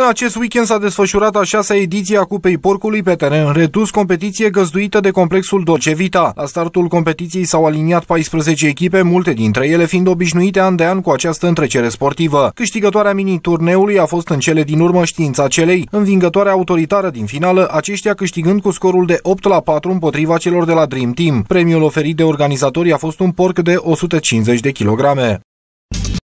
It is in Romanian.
În acest weekend s-a desfășurat a șasea ediție a Cupei Porcului pe teren redus, competiție găzduită de complexul Docevita. La startul competiției s-au aliniat 14 echipe, multe dintre ele fiind obișnuite an de an cu această întrecere sportivă. Câștigătoarea mini-turneului a fost în cele din urmă știința celei, învingătoarea autoritară din finală, aceștia câștigând cu scorul de 8 la 4 împotriva celor de la Dream Team. Premiul oferit de organizatori a fost un porc de 150 de kilograme.